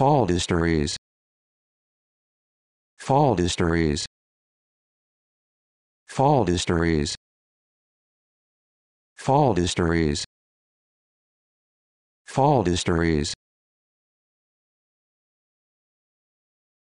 Fall histories. Fall histories. Fall histories. Fall histories. Fall histories.